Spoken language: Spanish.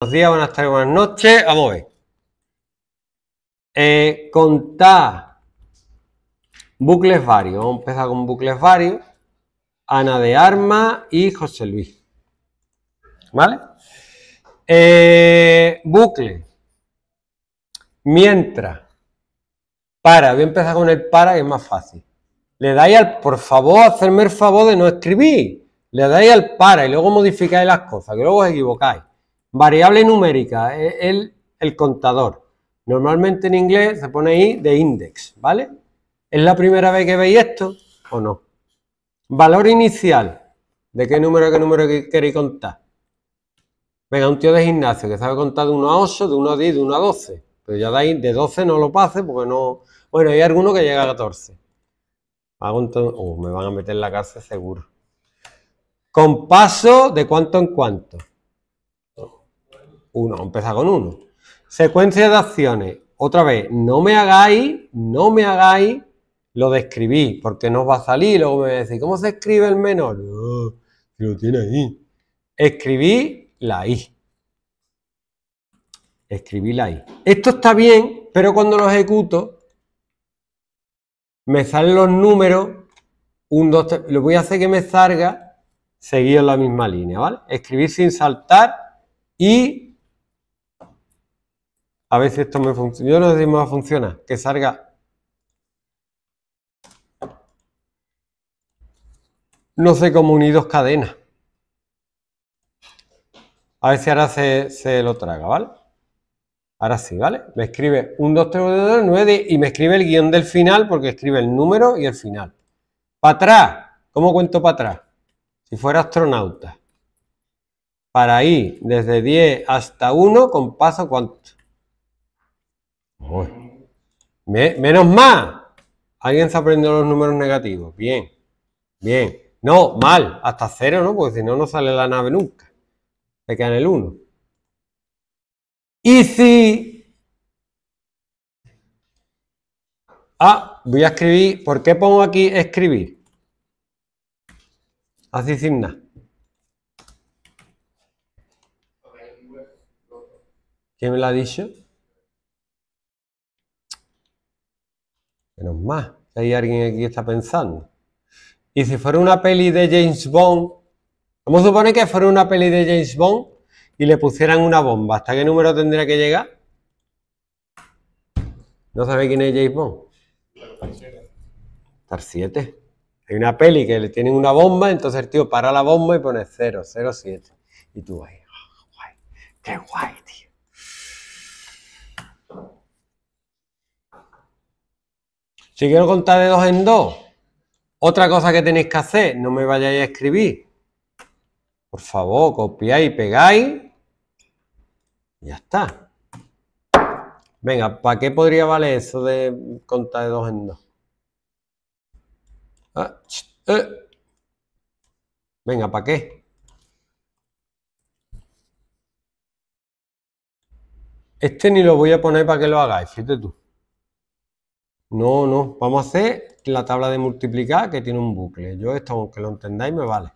Buenos días, buenas tardes, buenas noches. Vamos a ver. Eh, contar bucles varios. Vamos a empezar con bucles varios. Ana de Arma y José Luis. ¿Vale? Eh, bucle. Mientras. Para. Voy a empezar con el para, que es más fácil. Le dais al, por favor, hacerme el favor de no escribir. Le dais al para y luego modificáis las cosas, que luego os equivocáis. Variable numérica, eh, el, el contador. Normalmente en inglés se pone ahí de index, ¿vale? ¿Es la primera vez que veis esto o no? Valor inicial, ¿de qué número a qué número queréis contar? Venga, un tío de gimnasio que sabe contar de 1 a 8, de 1 a 10, de 1 a 12. Pero ya de ahí, de 12 no lo pase porque no... Bueno, hay alguno que llega a 14. me van a meter en la cárcel seguro. Con de cuánto en cuánto. Uno, empieza con 1. Secuencia de acciones. Otra vez, no me hagáis, no me hagáis lo de escribir, porque no os va a salir. Luego me a decir, ¿cómo se escribe el menor? lo tiene ahí. Escribí la I. Escribí la I. Esto está bien, pero cuando lo ejecuto, me salen los números. 1, 2, 3. Lo voy a hacer que me salga seguido en la misma línea, ¿vale? Escribir sin saltar y a ver si esto me funciona. Yo no sé si me funcionar. Que salga. No sé cómo unidos cadenas. A ver si ahora se, lo traga, ¿vale? Ahora sí, ¿vale? Me escribe 1, 2, 3, 9 y me escribe el guión del final porque escribe el número y el final. Para atrás. ¿Cómo cuento para atrás? Si fuera astronauta. Para ir desde 10 hasta 1 con paso cuánto menos mal Alguien se aprendió los números negativos. Bien. Bien. No, mal. Hasta cero, ¿no? Porque si no, no sale la nave nunca. Se queda en el 1. Y si... Ah, voy a escribir... ¿Por qué pongo aquí escribir? Así sin nada. ¿Quién me lo ha dicho? Menos más, hay alguien aquí que está pensando. Y si fuera una peli de James Bond, vamos supone que fuera una peli de James Bond y le pusieran una bomba, ¿hasta qué número tendría que llegar? ¿No sabe quién es James Bond? Estar 7. Hay una peli que le tienen una bomba, entonces el tío para la bomba y pone 0, 0, 7. Y tú ahí, ah, qué guay, tío. Si quiero contar de dos en dos, otra cosa que tenéis que hacer, no me vayáis a escribir. Por favor, copiáis y pegáis. Ya está. Venga, ¿para qué podría valer eso de contar de dos en dos? Ah, eh. Venga, ¿para qué? Este ni lo voy a poner para que lo hagáis, fíjate tú. No, no, vamos a hacer la tabla de multiplicar que tiene un bucle. Yo esto, aunque lo entendáis, me vale.